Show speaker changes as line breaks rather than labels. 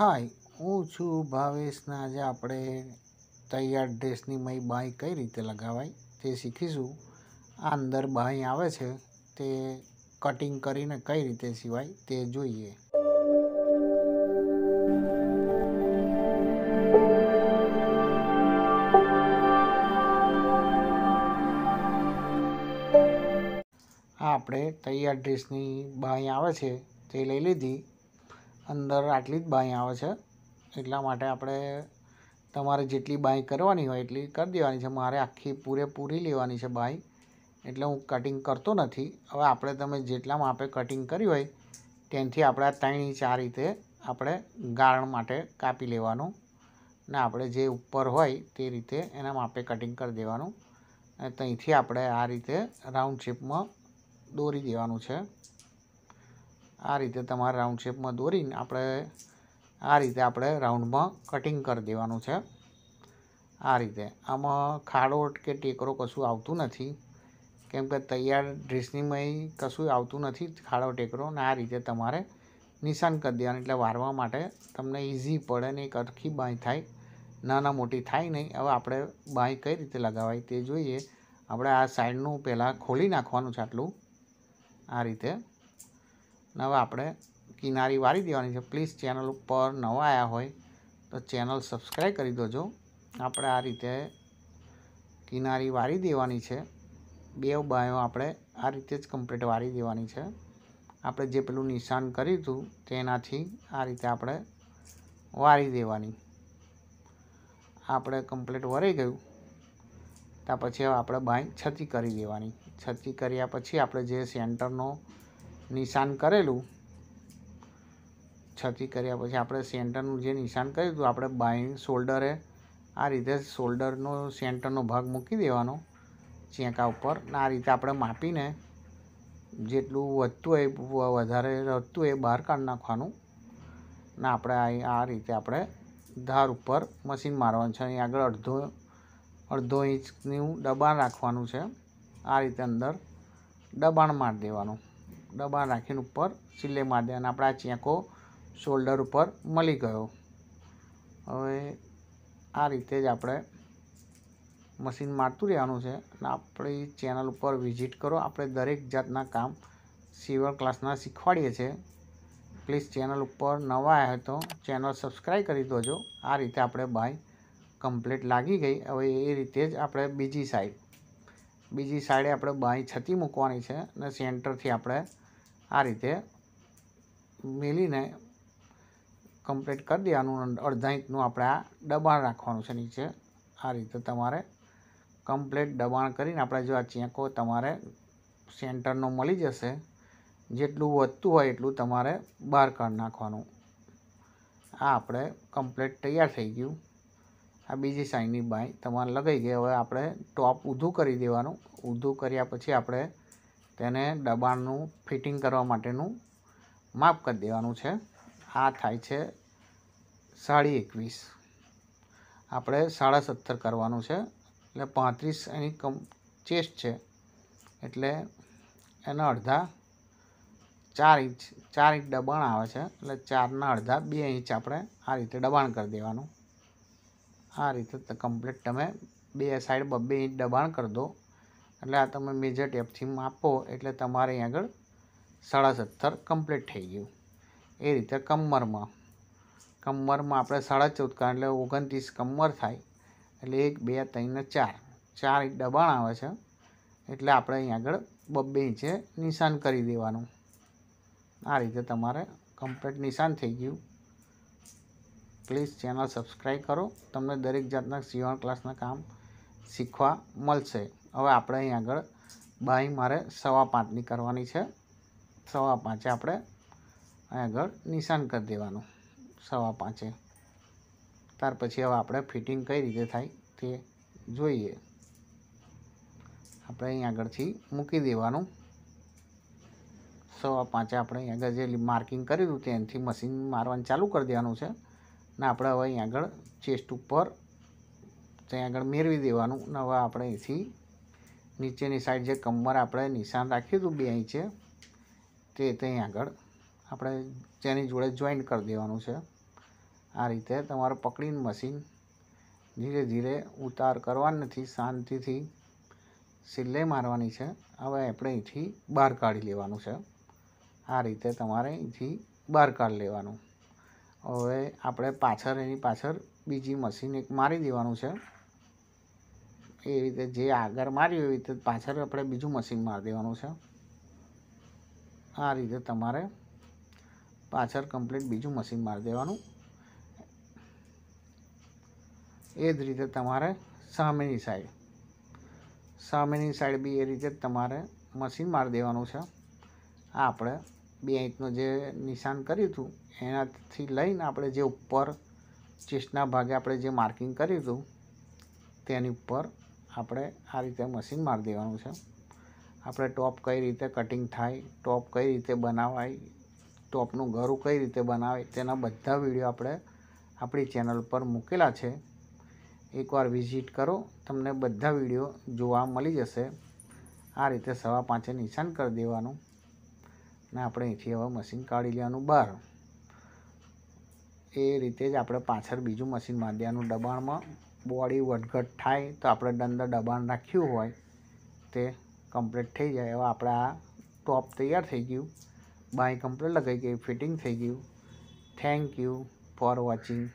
હાય હું છું ભાવેશના આજે આપણે તૈયાર ડ્રેસની મય બાંય કઈ રીતે લગાવાય તે શીખીશું આ અંદર બાંય આવે છે તે કટિંગ કરીને કઈ રીતે સિવાય તે જોઈએ આ આપણે તૈયાર ડ્રેસની બાંય આવે છે તે લઈ લીધી અંદર આટલી જ બાંય આવે છે એટલા માટે આપણે તમારે જેટલી બાંય કરવાની હોય એટલી કરી દેવાની છે મારે આખી પૂરેપૂરી લેવાની છે બાંય એટલે હું કટિંગ કરતો નથી હવે આપણે તમે જેટલા માપે કટિંગ કરી હોય ત્યાંથી આપણે આ ત્રણ ઇંચ રીતે આપણે ગાળણ માટે કાપી લેવાનું ને આપણે જે ઉપર હોય તે રીતે એના માપે કટિંગ કરી દેવાનું અને ત્યાંથી આપણે આ રીતે રાઉન્ડ શેપમાં દોરી દેવાનું છે આ રીતે તમારે રાઉન્ડ શેપમાં દોરીને આપણે આ રીતે આપણે રાઉન્ડમાં કટિંગ કરી દેવાનું છે આ રીતે આમાં ખાડો કે ટેકરો કશું આવતું નથી કેમ કે તૈયાર ડ્રેસનીમાં કશું આવતું નથી ખાડો ટેકરો ને આ રીતે તમારે નિશાન કરી દેવાનું એટલે વારવા માટે તમને ઇઝી પડે ને એક અરખી બાંય થાય નાના મોટી થાય નહીં હવે આપણે બાંય કઈ રીતે લગાવાય તે જોઈએ આપણે આ સાઈડનું પહેલાં ખોલી નાખવાનું છે આટલું આ રીતે નવા આપણે કિનારી વારી દેવાની છે પ્લીઝ ચેનલ ઉપર નવા આવ્યા હોય તો ચેનલ સબસ્ક્રાઈબ કરી દેજો આપણે આ રીતે કિનારી વારી દેવાની છે બે બાયો આપણે આ રીતે જ કમ્પ્લીટ વારી દેવાની છે આપણે જે પેલું નિશાન કર્યું હતું તેનાથી આ રીતે આપણે વારી દેવાની આપણે કમ્પ્લીટ વરાઈ ગયું ત્યાં પછી આપણે બાય છતી કરી દેવાની છતી કર્યા પછી આપણે જે સેન્ટરનો નિશાન કરેલું છતી કર્યા પછી આપણે સેન્ટરનું જે નિશાન કર્યું હતું આપણે બાઇંગ શોલ્ડરે આ રીતે શોલ્ડરનો સેન્ટરનો ભાગ મૂકી દેવાનો ચેંકા ઉપર ને આ રીતે આપણે માપીને જેટલું વધતું હોય વધારે વધતું હોય બહાર કાઢી નાખવાનું ને આપણે આ રીતે આપણે ધાર ઉપર મશીન મારવાનું છે અહીં આગળ અડધો અડધો ઇંચનું દબાણ રાખવાનું છે આ રીતે અંદર દબાણ મારી દેવાનું દબાણ રાખીને ઉપર સિલે મારી અને આપણા આ ચેકો શોલ્ડર ઉપર મળી ગયો હવે આ રીતે જ આપણે મશીન મારતું રહેવાનું છે અને આપણી ચેનલ ઉપર વિઝિટ કરો આપણે દરેક જાતના કામ સીવર ક્લાસના શીખવાડીએ છીએ પ્લીઝ ચેનલ ઉપર નવા આવ્યા તો ચેનલ સબસ્ક્રાઈબ કરી દોજો આ રીતે આપણે બાય કમ્પ્લીટ લાગી ગઈ હવે એ રીતે જ આપણે બીજી સાઈડ બીજી સાઈડે આપણે બાય છતી મૂકવાની છે અને સેન્ટરથી આપણે આ રીતે મેલીને કમ્પ્લીટ કરી દેવાનું અડધા ઇંચનું આપણે આ દબાણ રાખવાનું છે નીચે આ રીતે તમારે કમ્પ્લીટ દબાણ કરીને આપણે જો આ ચેંકો તમારે સેન્ટરનો મળી જશે જેટલું વધતું હોય એટલું તમારે બહાર કાઢ નાખવાનું આ આપણે કમ્પ્લીટ તૈયાર થઈ ગયું આ બીજી સાઈડની બાય તમારે લગાઈ ગઈ હવે આપણે ટોપ ઊંધું કરી દેવાનું ઊધું કર્યા પછી આપણે તેને દબાણનું ફિટિંગ કરવા માટેનું માપ કરી દેવાનું છે આ થાય છે સાડી એકવીસ આપણે સાડા સત્તર કરવાનું છે એટલે પાંત્રીસ એની કમ ચેસ્ટ છે એટલે એના અડધા ચાર ઇંચ ચાર ઇંચ દબાણ આવે છે એટલે ચારના અડધા બે ઇંચ આપણે આ રીતે દબાણ કરી દેવાનું આ રીતે કમ્પ્લીટ તમે બે સાઈડ બબ્બે ઇંચ દબાણ કરી દો એટલે આ તમે મેજર ટેપથી માપો એટલે તમારે અહીં આગળ સાડા સત્તર કમ્પ્લીટ થઈ ગયું એ રીતે કમરમાં કમરમાં આપણે સાડા ચૌદ કારણ એટલે ઓગણત્રીસ કમર થાય એટલે એક બે ત્રણ ને ચાર ચાર દબાણ આવે છે એટલે આપણે અહીં આગળ બબ્બે ઇંચે નિશાન કરી દેવાનું આ રીતે તમારે કમ્પ્લીટ નિશાન થઈ ગયું પ્લીઝ ચેનલ સબસ્ક્રાઈબ કરો તમને દરેક જાતના સીવણ ક્લાસના કામ શીખવા મળશે હવે આપણે અહીં આગળ બાઈ મારે સવા પાંચની કરવાની છે સવા પાંચે આપણે અહીં આગળ નિશાન કરી દેવાનું સવા પાંચે ત્યાર પછી હવે આપણે ફિટિંગ કઈ રીતે થાય તે જોઈએ આપણે અહીં આગળથી મૂકી દેવાનું સવા પાંચે આપણે અહીં આગળ જે માર્કિંગ કર્યું હતું તેનાથી મશીન મારવાનું ચાલુ કરી દેવાનું છે ને આપણે હવે અહીં આગળ ચેસ્ટ ઉપર ત્યાં આગળ મેળવી દેવાનું ને હવે આપણે અહીંથી નીચેની સાઈડ જે કમર આપણે નિશાન રાખ્યું હતું બે છે તે ત્યાં આગળ આપણે જેની જોડે જોઈન્ટ કરી દેવાનું છે આ રીતે તમારે પકડીને મશીન ધીરે ધીરે ઉતાર કરવાની નથી શાંતિથી સિલાઈ મારવાની છે હવે આપણે અહીંથી બહાર કાઢી લેવાનું છે આ રીતે તમારે અહીંથી બહાર કાઢી લેવાનું હવે આપણે પાછળ એની પાછળ બીજી મશીન એક મારી દેવાનું છે એ રીતે જે આગળ માર્યું એવી રીતે પાછળ આપણે બીજું મશીન મારી દેવાનું છે આ રીતે તમારે પાછળ કમ્પ્લીટ બીજું મશીન મારી દેવાનું એ જ રીતે તમારે સામેની સાઈડ સામેની સાઈડ બી એ રીતે તમારે મશીન મારી દેવાનું છે આ આપણે બે ઇંચનું જે નિશાન કર્યું હતું એનાથી લઈને આપણે જે ઉપર ચેસ્ટના ભાગે આપણે જે માર્કિંગ કર્યું હતું તેની ઉપર આપણે આ રીતે મશીન મારી દેવાનું છે આપણે ટોપ કઈ રીતે કટિંગ થાય ટોપ કઈ રીતે બનાવાય ટોપનું ગરું કઈ રીતે બનાવાય તેના બધા વિડીયો આપણે આપણી ચેનલ પર મૂકેલા છે એકવાર વિઝિટ કરો તમને બધા વિડીયો જોવા મળી જશે આ રીતે સવા પાંચે નિશાન કરી દેવાનું ને આપણે અહીંથી હવે મશીન કાઢી લેવાનું બહાર એ રીતે જ આપણે પાછળ બીજું મશીન મારી દેવાનું દબાણમાં બોડી વધઘટ થાય તો આપણે દંદર દબાણ રાખ્યું હોય તે કમ્પ્લીટ થઈ જાય હવે આપણે આ ટોપ તૈયાર થઈ ગયું બાય કમ્પ્લીટ લગાઈ ગઈ ફિટિંગ થઈ ગયું થેન્ક યુ ફોર વોચિંગ